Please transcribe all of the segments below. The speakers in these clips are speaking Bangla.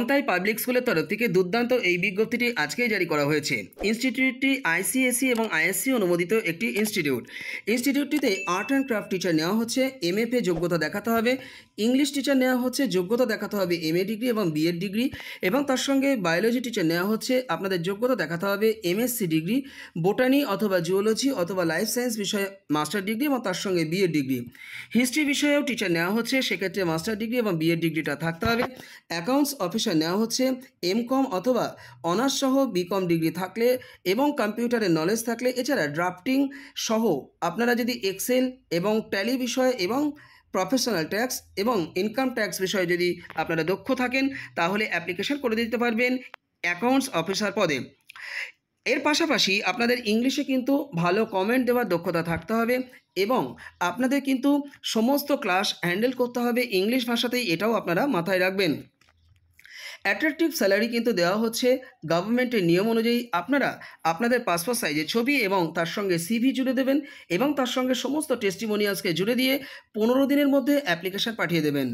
মমতাই পাবলিক স্কুলের তরফ থেকে দুর্দান্ত এই বিজ্ঞপ্তিটি আজকেই জারি করা হয়েছে ইনস্টিটিউটটি আইসিএসসি e এবং আইএসসি অনুমোদিত একটি ইনস্টিটিউট ইনস্টিটিউটটিতে আর্ট অ্যান্ড ক্রাফট টিচার নেওয়া হচ্ছে এমএফএ যোগ্যতা দেখাতে হবে ইংলিশ টিচার নেওয়া হচ্ছে যোগ্যতা দেখাতে হবে এম এ ডিগ্রি এবং বিএড ডিগ্রি এবং তার সঙ্গে বায়োলজি টিচার নেওয়া হচ্ছে আপনাদের যোগ্যতা দেখাতে হবে এমএসসি ডিগ্রি বোটানি অথবা জিওলজি অথবা লাইফ সায়েন্স বিষয়ে মাস্টার ডিগ্রি এবং তার সঙ্গে বিএড ডিগ্রি হিস্ট্রি বিষয়েও টিচার নেওয়া হচ্ছে সেক্ষেত্রে মাস্টার ডিগ্রি এবং বিএড ডিগ্রিটা থাকতে হবে অ্যাকাউন্টস অফিসার নেওয়া হচ্ছে এম কম অথবা অনার্স সহ বিকম ডিগ্রি থাকলে এবং কম্পিউটারের নলেজ থাকলে এছাড়া ড্রাফটিং সহ আপনারা যদি এক্সেল এবং ট্যালি বিষয়ে এবং প্রফেশনাল ট্যাক্স এবং ইনকাম ট্যাক্স বিষয়ে যদি আপনারা দক্ষ থাকেন তাহলে অ্যাপ্লিকেশন করে দিতে পারবেন অ্যাকাউন্টস অফিসার পদে এর পাশাপাশি আপনাদের ইংলিশে কিন্তু ভালো কমেন্ট দেওয়ার দক্ষতা থাকতে হবে এবং আপনাদের কিন্তু সমস্ত ক্লাস হ্যান্ডেল করতে হবে ইংলিশ ভাষাতেই এটাও আপনারা মাথায় রাখবেন অ্যাট্রাকটিভ স্যালারি কিন্তু দেওয়া হচ্ছে গভর্নমেন্টের নিয়ম অনুযায়ী আপনারা আপনাদের পাসপোর্ট সাইজের ছবি এবং তার সঙ্গে সিভি জুড়ে দেবেন এবং তার সঙ্গে সমস্ত টেস্টিমোনিয়ালসকে জুড়ে দিয়ে পনেরো দিনের মধ্যে অ্যাপ্লিকেশান পাঠিয়ে দেবেন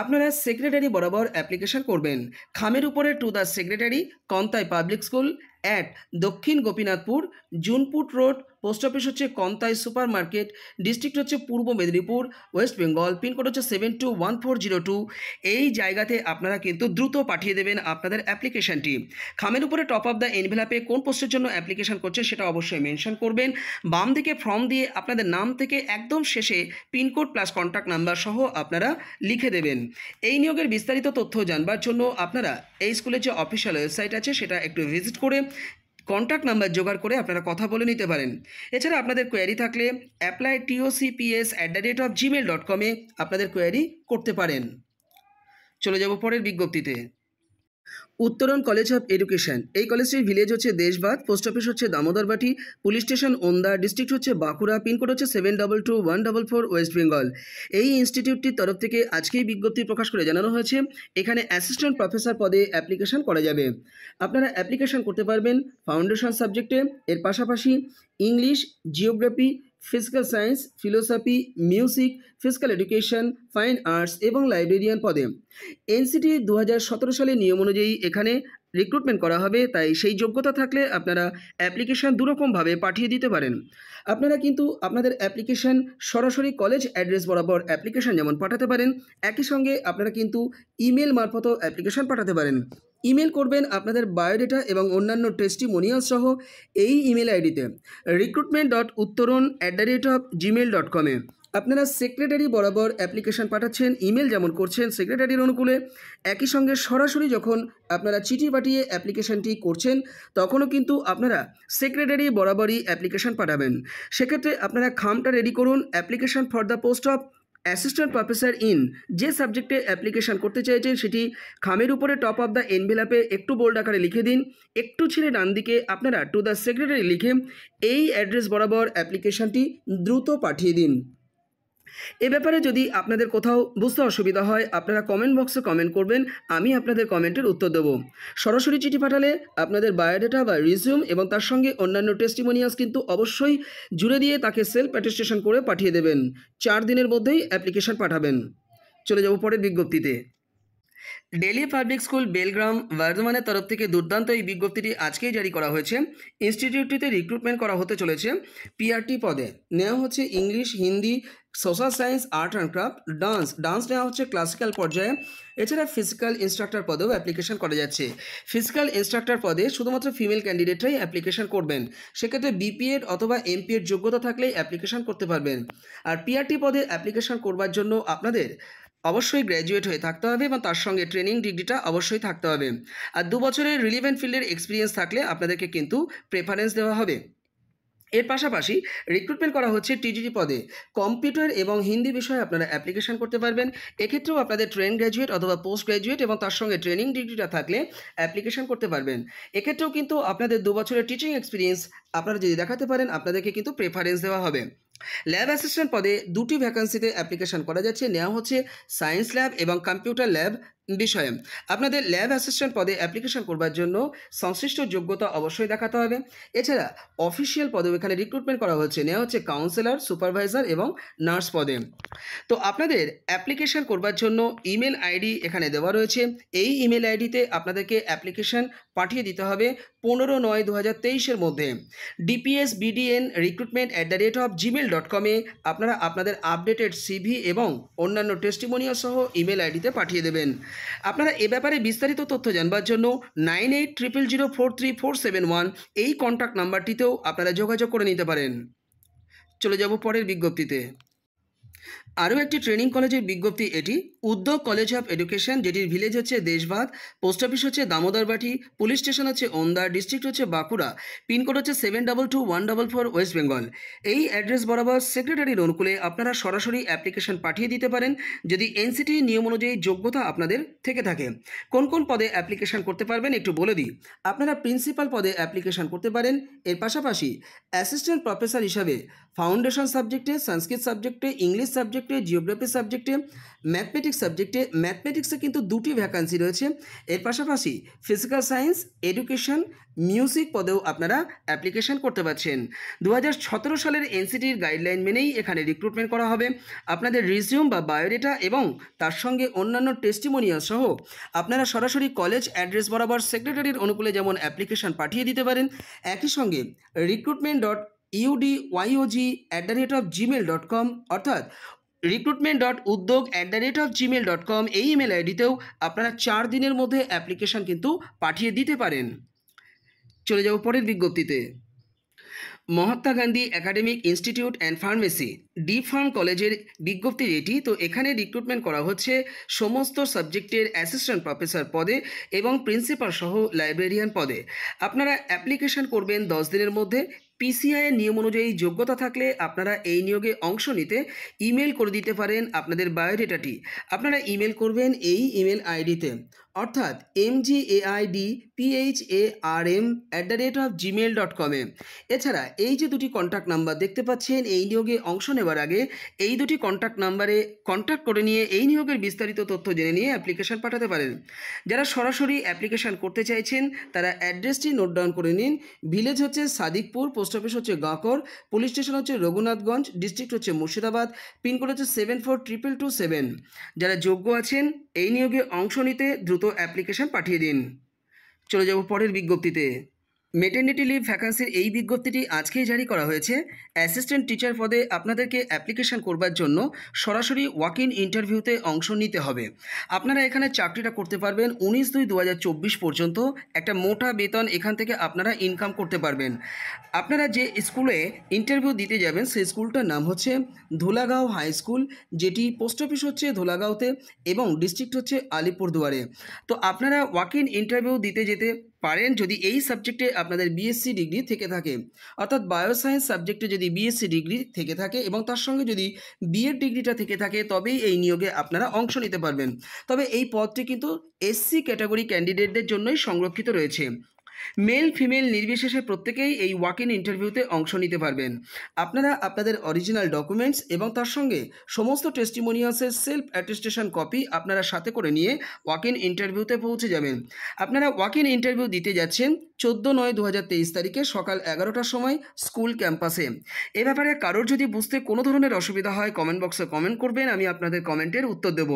আপনারা সেক্রেটারি বরাবর অ্যাপ্লিকেশান করবেন খামের উপরে to the secretary Contai public school at Dakshin Gopinathpur Junput road post office হচ্ছে কন্তাই সুপার মার্কেট ডিস্ট্রিক্ট হচ্ছে Purba Medinipur West Bengal pincode হচ্ছে seven two one four zero two এই জায়গাতে আপনারা কিন্তু দ্রুত পাঠিয়ে দেবেন আপনাদের অ্যাপ্লিকেশানটি খামের উপরে টপ অফ দ্য এনভেলাপে কোন পোস্টের জন্য অ্যাপ্লিকেশান করছেন সেটা অবশ্যই মেনশন করবেন বাম দিকে ফর্ম দিয়ে আপনাদের নাম থেকে একদম শেষে পিনকোড প্লাস কন্ট্যাক্ট নাম্বার সহ আপনারা লিখে দেবেন এই নিয়োগের বিস্তারিত তথ্য জানবার জন্য আপনারা এই স্কুলের যে অফিসিয়াল ওয়েবসাইট আছে সেটা একটু ভিজিট করে কন্ট্যাক্ট নাম্বার জোগাড় করে আপনারা কথা বলে নিতে পারেন এছাড়া আপনাদের কোয়ারি থাকলে apply TOCPS at the rate of Gmail dot কমে আপনাদের কোয়ারি করতে পারেন চলে যাব পরের বিজ্ঞপ্তিতে উত্তরণ কলেজ অফ এডুকেশন এই কলেজটির ভিলেজ হচ্ছে দেশবাদ পোস্ট অফিস হচ্ছে Damodarbati police station Onda district হচ্ছে বাঁকুড়া পিনকোড হচ্ছে seven double two one double four West Bengal এই ইনস্টিটিউটটির তরফ থেকে আজকেই বিজ্ঞপ্তি প্রকাশ করে জানানো হয়েছে এখানে অ্যাসিস্ট্যান্ট প্রফেসর পদে অ্যাপ্লিকেশন করা যাবে আপনারা অ্যাপ্লিকেশন করতে পারবেন ফাউন্ডেশন সাবজেক্টে এর পাশাপাশি English geography physical science philosophy music physical education fine arts এবং লাইব্রেরিয়ান পদে এনসিটি দু হাজার সালে নিয়ম অনুযায়ী এখানে রিক্রুটমেন্ট করা হবে তাই সেই যোগ্যতা থাকলে আপনারা অ্যাপ্লিকেশান দুরকমভাবে পাঠিয়ে দিতে পারেন আপনারা কিন্তু আপনাদের অ্যাপ্লিকেশান সরাসরি কলেজ অ্যাড্রেস বরাবর অ্যাপ্লিকেশান যেমন পাঠাতে পারেন একই সঙ্গে আপনারা কিন্তু ইমেল মারফতও অ্যাপ্লিকেশান পাঠাতে পারেন ইমেল করবেন আপনাদের বায়োডেটা এবং অন্যান্য টেস্টিমোনিয়াল সহ এই ইমেল আইডিতে recruitment dot Uttaran at the rate of Gmail dot কমে আপনারা সেক্রেটারি বরাবর অ্যাপ্লিকেশান পাঠাচ্ছেন ইমেল যেমন করছেন সেক্রেটারির অনুকূলে একই সঙ্গে সরাসরি যখন আপনারা চিঠি পাঠিয়ে অ্যাপ্লিকেশানটি করছেন তখনও কিন্তু আপনারা সেক্রেটারি বরাবরই অ্যাপ্লিকেশান পাঠাবেন সেক্ষেত্রে আপনারা খামটা রেডি করুন application for the post of assistant professor in যে সাবজেক্টে অ্যাপ্লিকেশান করতে চাইছেন সেটি খামের উপরে টপ অফ দ্য এনভেলাপে একটু বোল্ড আকারে লিখে দিন একটু ছেড়ে ডান দিকে আপনারা টু দ্য সেক্রেটারি লিখে এই অ্যাড্রেস বরাবর অ্যাপ্লিকেশানটি দ্রুত পাঠিয়ে দিন এ ব্যাপারে যদি আপনাদের কোথাও বুঝতে অসুবিধা হয় আপনারা কমেন্ট বক্সে কমেন্ট করবেন আমি আপনাদের কমেন্টের উত্তর দেবো সরাসরি চিঠি পাঠালে আপনাদের বায়োডেটা বা রিজিউম এবং তার সঙ্গে অন্যান্য টেস্টিমোনিয়াস কিন্তু অবশ্যই জুড়ে দিয়ে তাকে সেলফ অ্যাটেস্টেশন করে পাঠিয়ে দেবেন চার দিনের মধ্যেই অ্যাপ্লিকেশন পাঠাবেন চলে যাব পরের বিজ্ঞপ্তিতে ডেলি পাবলিক স্কুল বেলগ্রাম বর্ধমানের তরফ থেকে দুর্দান্ত এই বিজ্ঞপ্তিটি আজকেই জারি করা হয়েছে ইনস্টিটিউটটিতে রিক্রুটমেন্ট করা হতে চলেছে পিআরটি পদে নেওয়া হচ্ছে English Hindi social science art and craft dance dance নেওয়া হচ্ছে ক্লাসিক্যাল পর্যায়ে এছাড়া ফিজিক্যাল ইনস্ট্রাক্টর পদেও অ্যাপ্লিকেশন করা যাচ্ছে ফিজিক্যাল ইনস্ট্রাক্টর পদে শুধুমাত্র ফিমেল ক্যান্ডিডেটরাই অ্যাপ্লিকেশন করবেন সেক্ষেত্রে বিপিএড অথবা এমপিএড যোগ্যতা থাকলেই অ্যাপ্লিকেশন করতে পারবেন আর পিআরটি পদে অ্যাপ্লিকেশন করবার জন্য আপনাদের অবশ্যই গ্র্যাজুয়েট হয়ে থাকতে হবে এবং তার সঙ্গে ট্রেনিং ডিগ্রিটা অবশ্যই থাকতে হবে আর দু বছরের রিলিভেন্ট ফিল্ডের এক্সপিরিয়েন্স থাকলে আপনাদেরকে কিন্তু প্রেফারেন্স দেওয়া হবে এর পাশাপাশি রিক্রুটমেন্ট করা হচ্ছে টিজিটি পদে কম্পিউটার এবং হিন্দি বিষয়ে আপনারা অ্যাপ্লিকেশন করতে পারবেন এক্ষেত্রেও আপনাদের ট্রেন গ্র্যাজুয়েট অথবা পোস্ট গ্র্যাজুয়েট এবং তার সঙ্গে ট্রেনিং ডিগ্রিটা থাকলে অ্যাপ্লিকেশন করতে পারবেন এক্ষেত্রেও কিন্তু আপনাদের দু বছরের টিচিং এক্সপিরিয়েন্স আপনারা যদি দেখাতে পারেন আপনাদেরকে কিন্তু প্রেফারেন্স দেওয়া হবে ল্যাব অ্যাসিস্ট্যান্ট পদে দুটি ভ্যাকান্সিতে অ্যাপ্লিকেশন করা যাচ্ছে নেওয়া হচ্ছে সায়েন্স ল্যাব এবং কম্পিউটার ল্যাব বিষয়ে আপনাদের ল্যাব অ্যাসিস্ট্যান্ট পদে অ্যাপ্লিকেশন করবার জন্য সংশ্লিষ্ট যোগ্যতা অবশ্যই দেখাতে হবে এছাড়া অফিসিয়াল পদে এখানে রিক্রুটমেন্ট করা হচ্ছে নেওয়া হচ্ছে কাউন্সেলর সুপারভাইজার এবং নার্স পদে তো আপনাদের অ্যাপ্লিকেশন করবার জন্য ইমেল আইডি এখানে দেওয়া রয়েছে এই ইমেল আইডিতে আপনাদেরকে অ্যাপ্লিকেশন পাঠিয়ে দিতে হবে পনেরো নয় দু হাজার তেইশের মধ্যে DPS BDN recruitment at the rate of Gmail dot কমে আপনারা আপনাদের আপডেটেড সিভি এবং অন্যান্য টেস্টিমোনিয়াল সহ ইমেল আইডিতে পাঠিয়ে দেবেন আপনারা এ ব্যাপারে বিস্তারিত তথ্য জানবার জন্য nine eight triple zero four three four seven one এই কন্ট্যাক্ট নাম্বারটিতেও আপনারা যোগাযোগ করে নিতে পারেন চলে যাব পরের বিজ্ঞপ্তিতে আরও একটি ট্রেনিং কলেজের বিজ্ঞপ্তি এটি উদ্যোগ কলেজ অফ এডুকেশন যেটির ভিলেজ হচ্ছে দেশবাদ পোস্ট অফিস হচ্ছে দামোদরবাটি পুলিশ স্টেশন হচ্ছে ওন্দা ডিস্ট্রিক্ট হচ্ছে বাঁকুড়া পিনকোড হচ্ছে seven double two one double four West Bengal এই অ্যাড্রেস বরাবর সেক্রেটারির অনুকূলে আপনারা সরাসরি অ্যাপ্লিকেশন পাঠিয়ে দিতে পারেন যদি এনসিটি নিয়ম অনুযায়ী যোগ্যতা আপনাদের থেকে থাকে কোন কোন পদে অ্যাপ্লিকেশন করতে পারবেন একটু বলে দিই আপনারা প্রিন্সিপাল পদে অ্যাপ্লিকেশন করতে পারেন এর পাশাপাশি অ্যাসিস্ট্যান্ট প্রফেসর হিসাবে ফাউন্ডেশন সাবজেক্টে সংস্কৃত সাবজেক্টে ইংলিশ সাবজেক্ট সাবজেক্টে জিওগ্রাফি সাবজেক্টে ম্যাথমেটিক্স সাবজেক্টে ম্যাথমেটিক্সে কিন্তু দুটি ভ্যাকান্সি রয়েছে এর পাশাপাশি ফিজিক্যাল সায়েন্স এডুকেশন মিউজিক পদেও আপনারা অ্যাপ্লিকেশন করতে পারছেন দু সালের এনসিটির গাইডলাইন মেনেই এখানে রিক্রুটমেন্ট করা হবে আপনাদের রিজিউম বা বায়োডেটা এবং তার সঙ্গে অন্যান্য টেস্টিমোনিয়াল সহ আপনারা সরাসরি কলেজ অ্যাড্রেস বরাবর সেক্রেটারির অনুকূলে যেমন অ্যাপ্লিকেশন পাঠিয়ে দিতে পারেন একই সঙ্গে recruitment dot UD YOG at the rate of Gmail dot com অর্থাৎ recruitment dot Udyog at the rate of Gmail dot com এই ইমেল আইডিতেও আপনারা চার দিনের মধ্যে অ্যাপ্লিকেশান কিন্তু পাঠিয়ে দিতে পারেন চলে যাব পরের বিজ্ঞপ্তিতে Mahatma Gandhi academic institute and pharmacy D pharm কলেজের বিজ্ঞপ্তির এটি তো এখানে রিক্রুটমেন্ট করা হচ্ছে সমস্ত সাবজেক্টের অ্যাসিস্ট্যান্ট প্রফেসর পদে এবং প্রিন্সিপাল সহ লাইব্রেরিয়ান পদে আপনারা অ্যাপ্লিকেশন করবেন দশ দিনের মধ্যে পিসিআইয়ের নিয়ম অনুযায়ী যোগ্যতা থাকলে আপনারা এই নিয়োগে অংশ নিতে ইমেল করে দিতে পারেন আপনাদের বায়োডেটাটি আপনারা ইমেল করবেন এই ইমেল আইডিতে অর্থাৎ M G A I D PH A R M at the rate of Gmail dot কমে এছাড়া এই যে দুটি কন্ট্যাক্ট নাম্বার দেখতে পাচ্ছেন এই নিয়োগে অংশ নেওয়ার আগে এই দুটি কন্ট্যাক্ট নাম্বারে কন্ট্যাক্ট করে নিয়ে এই নিয়োগের বিস্তারিত তথ্য জেনে নিয়ে অ্যাপ্লিকেশান পাঠাতে পারেন যারা সরাসরি অ্যাপ্লিকেশান করতে চাইছেন তারা অ্যাড্রেসটি নোট ডাউন করে নিন ভিলেজ হচ্ছে সাদিকপুর পোস্ট অফিস হচ্ছে গাঁকর পুলিশ স্টেশন হচ্ছে রঘুনাথগঞ্জ ডিস্ট্রিক্ট হচ্ছে মুর্শিদাবাদ পিনকোড হচ্ছে seven four triple two seven যারা যোগ্য আছেন এই নিয়োগে অংশ নিতে দ্রুত অ্যাপ্লিকেশন পাঠিয়ে দিন চলে যাব পরের বিজ্ঞপ্তিতে মেটার্নিটি লিভ ভ্যাকান্সির এই বিজ্ঞপ্তিটি আজকেই জারি করা হয়েছে অ্যাসিস্ট্যান্ট টিচার পদে আপনাদেরকে অ্যাপ্লিকেশন করবার জন্য সরাসরি ওয়াক ইন ইন্টারভিউতে অংশ নিতে হবে আপনারা এখানে চাকরিটা করতে পারবেন উনিশ দুই দু পর্যন্ত একটা মোটা বেতন এখান থেকে আপনারা ইনকাম করতে পারবেন আপনারা যে স্কুলে ইন্টারভিউ দিতে যাবেন সেই স্কুলটার নাম হচ্ছে ধুলাগাঁও হাই স্কুল যেটি পোস্ট অফিস হচ্ছে ধুলাগাঁওতে এবং ডিস্ট্রিক্ট হচ্ছে আলিপুরদুয়ারে তো আপনারা ওয়াক ইন ইন্টারভিউ দিতে যেতে পারেন যদি এই সাবজেক্টে আপনাদের বিএসসি ডিগ্রি থেকে থাকে অর্থাৎ বায়োসায়েন্স সাবজেক্টে যদি বিএসসি ডিগ্রি থেকে থাকে এবং তার সঙ্গে যদি বিএড ডিগ্রিটা থেকে থাকে তবেই এই নিয়োগে আপনারা অংশ নিতে পারবেন তবে এই পদটি কিন্তু এসসি ক্যাটাগরি ক্যান্ডিডেটদের জন্যই সংরক্ষিত রয়েছে মেল ফিমেল নির্বিশেষে প্রত্যেকেই এই ওয়াক ইন ইন্টারভিউতে অংশ নিতে পারবেন আপনারা আপনাদের অরিজিনাল ডকুমেন্টস এবং তার সঙ্গে সমস্ত টেস্টিমোনিয়ালসের সেলফ অ্যাটেস্টেশন কপি আপনারা সাথে করে নিয়ে ওয়াক ইন ইন্টারভিউতে পৌঁছে যাবেন আপনারা ওয়াক ইন ইন্টারভিউ দিতে যাচ্ছেন চোদ্দো নয় দু তারিখে সকাল এগারোটার সময় স্কুল ক্যাম্পাসে এ ব্যাপারে কারোর যদি বুঝতে কোনো ধরনের অসুবিধা হয় কমেন্ট বক্সে কমেন্ট করবেন আমি আপনাদের কমেন্টের উত্তর দেব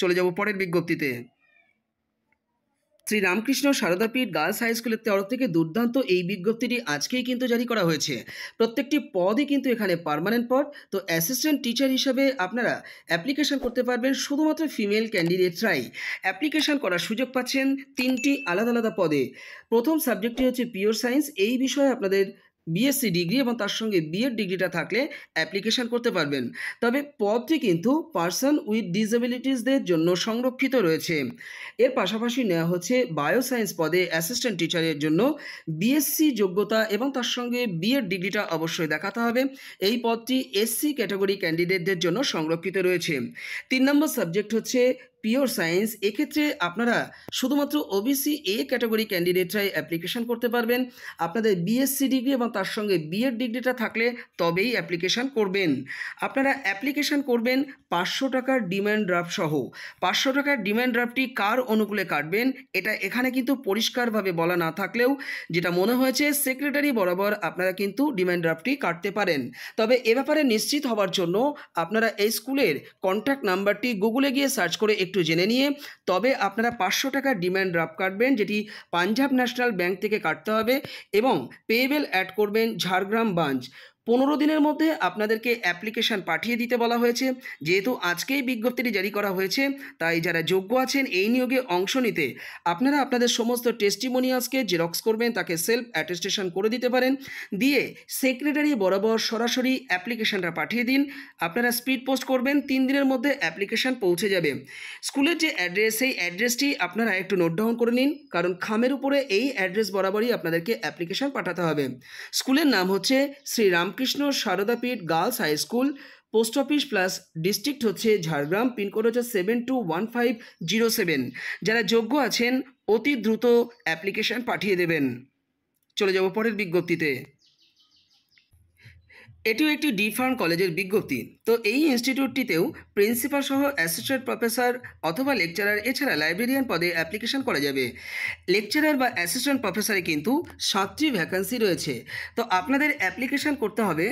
চলে যাব পরের বিজ্ঞপ্তিতে শ্রী রামকৃষ্ণ সারদাপীঠ গার্লস হাই স্কুলের তরফ থেকে দুর্দান্ত এই বিজ্ঞপ্তিটি আজকেই কিন্তু জারি করা হয়েছে প্রত্যেকটি পদই কিন্তু এখানে পারমানেন্ট পদ তো অ্যাসিস্ট্যান্ট টিচার হিসাবে আপনারা অ্যাপ্লিকেশন করতে পারবেন শুধুমাত্র ফিমেল ক্যান্ডিডেটরাই অ্যাপ্লিকেশন করার সুযোগ পাচ্ছেন তিনটি আলাদা আলাদা পদে প্রথম সাবজেক্টটি হচ্ছে পিওর সায়েন্স এই বিষয়ে আপনাদের বিএসসি ডিগ্রি এবং তার সঙ্গে বিএড ডিগ্রিটা থাকলে অ্যাপ্লিকেশান করতে পারবেন তবে পদটি কিন্তু পার্সন উইথ ডিসেবিলিটিসদের জন্য সংরক্ষিত রয়েছে এর পাশাপাশি নেওয়া হচ্ছে বায়োসায়েন্স পদে অ্যাসিস্ট্যান্ট টিচারের জন্য বিএসসি যোগ্যতা এবং তার সঙ্গে বিএড ডিগ্রিটা অবশ্যই দেখাতে হবে এই পদটি এসসি ক্যাটাগরি ক্যান্ডিডেটদের জন্য সংরক্ষিত রয়েছে তিন নম্বর সাবজেক্ট হচ্ছে পিওর সায়েন্স এক্ষেত্রে আপনারা শুধুমাত্র ওবিসি এ ক্যাটাগরি ক্যান্ডিডেটরাই অ্যাপ্লিকেশন করতে পারবেন আপনাদের বিএসসি ডিগ্রি এবং তার সঙ্গে বিএড ডিগ্রিটা থাকলে তবেই অ্যাপ্লিকেশন করবেন আপনারা অ্যাপ্লিকেশন করবেন পাঁচশো টাকার ডিম্যান্ড ড্রাফট সহ পাঁচশো টাকার ডিম্যান্ড ড্রাফটটি কার অনুকূলে কাটবেন এটা এখানে কিন্তু পরিষ্কারভাবে বলা না থাকলেও যেটা মনে হয়েছে সেক্রেটারি বরাবর আপনারা কিন্তু ডিম্যান্ড ড্রাফটটি কাটতে পারেন তবে এ ব্যাপারে নিশ্চিত হওয়ার জন্য আপনারা এই স্কুলের কন্ট্যাক্ট নাম্বারটি গুগলে গিয়ে সার্চ করে একটু একটু জেনে নিয়ে তবে আপনারা পাঁচশো টাকার ডিম্যান্ড ড্রাফট কাটবেন যেটি পাঞ্জাব ন্যাশনাল ব্যাংক থেকে কাটতে হবে এবং পেবেল অ্যাড করবেন ঝাড়গ্রাম বাঞ্চ পনেরো দিনের মধ্যে আপনাদেরকে অ্যাপ্লিকেশান পাঠিয়ে দিতে বলা হয়েছে যেহেতু আজকেই বিজ্ঞপ্তিটি জারি করা হয়েছে তাই যারা যোগ্য আছেন এই নিয়োগে অংশ নিতে আপনারা আপনাদের সমস্ত টেস্টিমোনিয়াসকে জেরক্স করবেন তাকে সেলফ অ্যাটেস্টেশন করে দিতে পারেন দিয়ে সেক্রেটারি বরাবর সরাসরি অ্যাপ্লিকেশানটা পাঠিয়ে দিন আপনারা স্পিড পোস্ট করবেন তিন দিনের মধ্যে অ্যাপ্লিকেশান পৌঁছে যাবে স্কুলের যে অ্যাড্রেস সেই অ্যাড্রেসটি আপনারা একটু নোট ডাউন করে নিন কারণ খামের উপরে এই অ্যাড্রেস বরাবরই আপনাদেরকে অ্যাপ্লিকেশান পাঠাতে হবে স্কুলের নাম হচ্ছে Shriram Ramakrishna Saradapith girls high school post office plus district হচ্ছে ঝাড়গ্রাম পিনকোড হচ্ছে seven two one five zero seven যারা যোগ্য আছেন অতি দ্রুত অ্যাপ্লিকেশন পাঠিয়ে দেবেন চলে যাব পরের বিজ্ঞপ্তিতে এটিও একটি ডি কলেজের বিজ্ঞপ্তি তো এই ইনস্টিটিউটটিতেও প্রিন্সিপাল সহ অ্যাসোসিয়েট প্রফেসর অথবা লেকচারার এছাড়া লাইব্রেরিয়ান পদে অ্যাপ্লিকেশন করা যাবে লেকচারার বা অ্যাসিস্ট্যান্ট প্রফেসরে কিন্তু সাতটি ভ্যাকান্সি রয়েছে তো আপনাদের অ্যাপ্লিকেশন করতে হবে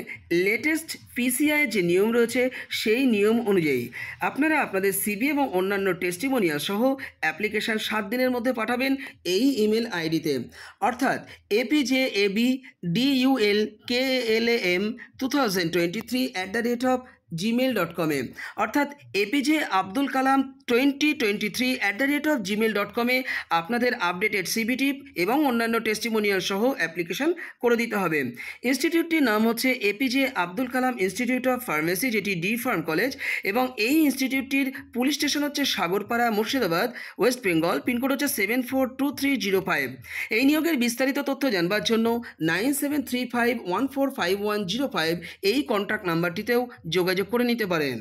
লেটেস্ট পিসিআই যে নিয়ম রয়েছে সেই নিয়ম অনুযায়ী আপনারা আপনাদের সিবি এবং অন্যান্য টেস্টিমোনিয়াল সহ অ্যাপ্লিকেশন সাত দিনের মধ্যে পাঠাবেন এই ইমেল আইডিতে অর্থাৎ APJ AB DUL K L M two two thousand twenty three at the rate of Gmail dot কমে অর্থাৎ APJ Abdul Kalam twenty twenty three at the rate of Gmail dot আপনাদের আপডেটেড সিবিটি এবং অন্যান্য টেস্টিমোনিয়াল সহ অ্যাপ্লিকেশন করে দিতে হবে ইনস্টিটিউটটির নাম হচ্ছে APJ Abdul Kalam institute of pharmacy যেটি ডি ফার্ম কলেজ এবং এই ইনস্টিটিউটটির পুলিশ স্টেশন হচ্ছে Sagarpara Murshidabad West Bengal pincode হচ্ছে seven four two three zero five এই নিয়োগের বিস্তারিত তথ্য জানবার জন্য nine seven three five one four five one zero five এই কন্ট্যাক্ট নাম্বারটিতেও যোগাযোগ করে নিতে পারেন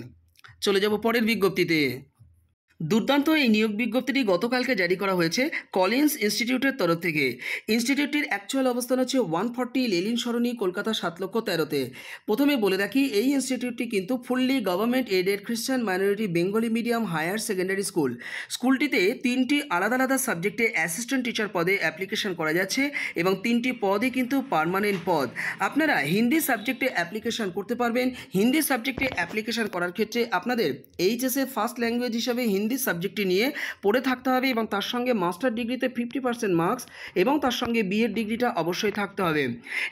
চলে যাব পরের বিজ্ঞপ্তিতে দুর্দান্ত এই নিয়োগ বিজ্ঞপ্তিটি গতকালকে জারি করা হয়েছে কলিন্স ইনস্টিটিউটের তরফ থেকে ইনস্টিটিউটটির অ্যাকচুয়াল অবস্থান হচ্ছে one forty Lenin Sarani Kolkata সাত লক্ষ তেরোতে প্রথমে বলে রাখি এই ইনস্টিটিউটটি কিন্তু fully government aided Christian minority Bengali medium higher secondary school স্কুলটিতে তিনটি আলাদা আলাদা সাবজেক্টে অ্যাসিস্ট্যান্ট টিচার পদে অ্যাপ্লিকেশন করা যাচ্ছে এবং তিনটি পদই কিন্তু পারমানেন্ট পদ আপনারা হিন্দি সাবজেক্টে অ্যাপ্লিকেশন করতে পারবেন হিন্দি সাবজেক্টে অ্যাপ্লিকেশন করার ক্ষেত্রে আপনাদের এইচএসএ ফার্স্ট ল্যাঙ্গুয়েজ হিসাবে হিন্দি হিন্দি সাবজেক্টটি নিয়ে পড়ে থাকতে হবে এবং তার সঙ্গে মাস্টার ডিগ্রিতে ফিফটি পার্সেন্ট মার্কস এবং তার সঙ্গে বিএড ডিগ্রিটা অবশ্যই থাকতে হবে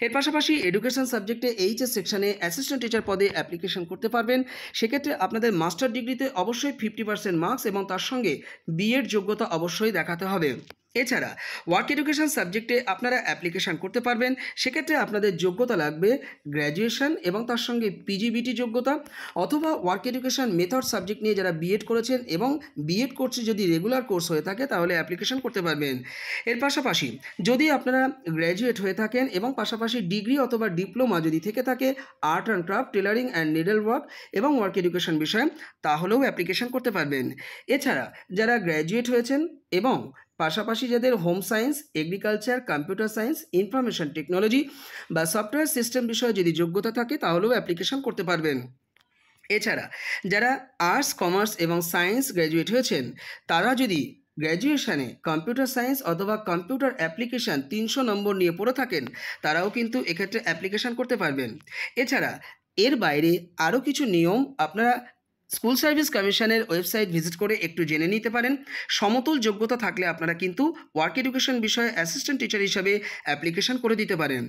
এর পাশাপাশি এডুকেশন সাবজেক্টে এইচএস সেকশানে অ্যাসিস্ট্যান্ট টিচার পদে অ্যাপ্লিকেশন করতে পারবেন সেক্ষেত্রে আপনাদের মাস্টার ডিগ্রিতে অবশ্যই ফিফটি পার্সেন্ট মার্কস এবং তার সঙ্গে বিএড যোগ্যতা অবশ্যই দেখাতে হবে এছাড়া ওয়ার্ক এডুকেশন সাবজেক্টে আপনারা অ্যাপ্লিকেশান করতে পারবেন সেক্ষেত্রে আপনাদের যোগ্যতা লাগবে গ্র্যাজুয়েশন এবং তার সঙ্গে পিজিবিটি যোগ্যতা অথবা ওয়ার্ক এডুকেশন মেথড সাবজেক্ট নিয়ে যারা বিএড করেছেন এবং বিএড কোর্সে যদি রেগুলার কোর্স হয়ে থাকে তাহলে অ্যাপ্লিকেশান করতে পারবেন এর পাশাপাশি যদি আপনারা গ্র্যাজুয়েট হয়ে থাকেন এবং পাশাপাশি ডিগ্রি অথবা ডিপ্লোমা যদি থেকে থাকে art and craft tailoring and needle work এবং ওয়ার্ক এডুকেশন বিষয়ে তাহলেও অ্যাপ্লিকেশান করতে পারবেন এছাড়া যারা গ্র্যাজুয়েট হয়েছেন এবং পাশাপাশি যাদের home science agriculture computer science information technology বা সফটওয়্যার সিস্টেম বিষয়ে যদি যোগ্যতা থাকে তাহলেও অ্যাপ্লিকেশন করতে পারবেন এছাড়া যারা আর্টস কমার্স এবং সায়েন্স গ্র্যাজুয়েট হয়েছেন তারা যদি গ্র্যাজুয়েশানে কম্পিউটার সায়েন্স অথবা কম্পিউটার অ্যাপ্লিকেশান তিনশো নম্বর নিয়ে পড়ে থাকেন তারাও কিন্তু এক্ষেত্রে অ্যাপ্লিকেশান করতে পারবেন এছাড়া এর বাইরে আরও কিছু নিয়ম আপনারা স্কুল সার্ভিস কমিশনের ওয়েবসাইট ভিজিট করে একটু জেনে নিতে পারেন সমতল যোগ্যতা থাকলে আপনারা কিন্তু ওয়ার্ক এডুকেশন বিষয়ে অ্যাসিস্ট্যান্ট টিচার হিসাবে অ্যাপ্লিকেশন করে দিতে পারেন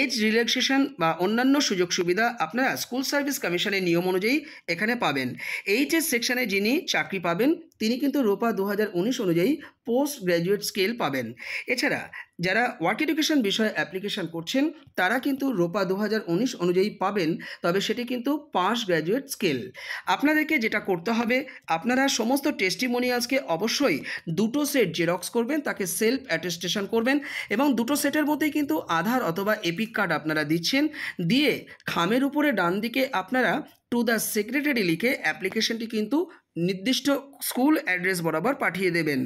এজ রিল্যাক্সেশন বা অন্যান্য সুযোগ সুবিধা আপনারা স্কুল সার্ভিস কমিশনের নিয়ম অনুযায়ী এখানে পাবেন এইচএস সেকশনে যিনি চাকরি পাবেন তিনি কিন্তু রোপা দু অনুযায়ী পোস্ট গ্র্যাজুয়েট স্কেল পাবেন এছাড়া যারা ওয়ার্ক এডুকেশন বিষয়ে অ্যাপ্লিকেশন করছেন তারা কিন্তু রোপা দু অনুযায়ী পাবেন তবে সেটি কিন্তু পাস গ্র্যাজুয়েট স্কেল আপনাদেরকে যেটা করতে হবে আপনারা সমস্ত টেস্টিমোনিয়ালসকে অবশ্যই দুটো সেট জেরক্স করবেন তাকে সেলফ অ্যাটেস্টেশন করবেন এবং দুটো সেটের মধ্যেই কিন্তু আধার অথবা এপিক কার্ড আপনারা দিচ্ছেন দিয়ে খামের উপরে ডান দিকে আপনারা টু দ্য সেক্রেটারি লিখে অ্যাপ্লিকেশনটি কিন্তু নির্দিষ্ট স্কুল অ্যাড্রেস বরাবর পাঠিয়ে দেবেন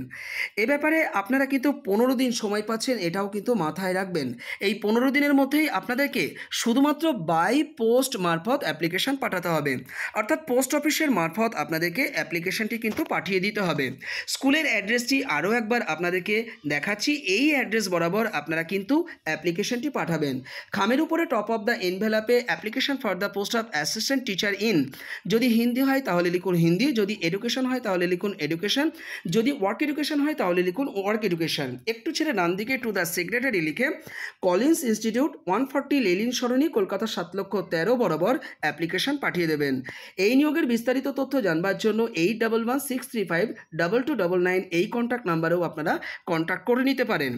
এ ব্যাপারে আপনারা কিন্তু পনেরো দিন সময় পাচ্ছেন এটাও কিন্তু মাথায় রাখবেন এই পনেরো দিনের মধ্যেই আপনাদেরকে শুধুমাত্র বাই পোস্ট মারফত অ্যাপ্লিকেশান পাঠাতে হবে অর্থাৎ পোস্ট অফিসের মারফত আপনাদেরকে অ্যাপ্লিকেশানটি কিন্তু পাঠিয়ে দিতে হবে স্কুলের অ্যাড্রেসটি আরও একবার আপনাদেরকে দেখাচ্ছি এই অ্যাড্রেস বরাবর আপনারা কিন্তু অ্যাপ্লিকেশানটি পাঠাবেন খামের উপরে টপ অফ দ্য এনভেলাপে application for the post of assistant teacher in যদি হিন্দি হয় তাহলে লিখুন হিন্দি যদি এডুকেশন হয় তাহলে লিখুন এডুকেশন যদি ওয়ার্ক এডুকেশন হয় তাহলে লিখুন ওয়ার্ক এডুকেশন একটু ছেড়ে ডান দিকে টু দ্য সেক্রেটারি লিখে Collins institute one forty Lenin Sarani Kolkata সাত লক্ষ তেরো বরাবর অ্যাপ্লিকেশন পাঠিয়ে দেবেন এই নিয়োগের বিস্তারিত তথ্য জানবার জন্য eight double one six three five double two double nine এই কন্ট্যাক্ট নাম্বারেও আপনারা কন্ট্যাক্ট করে নিতে পারেন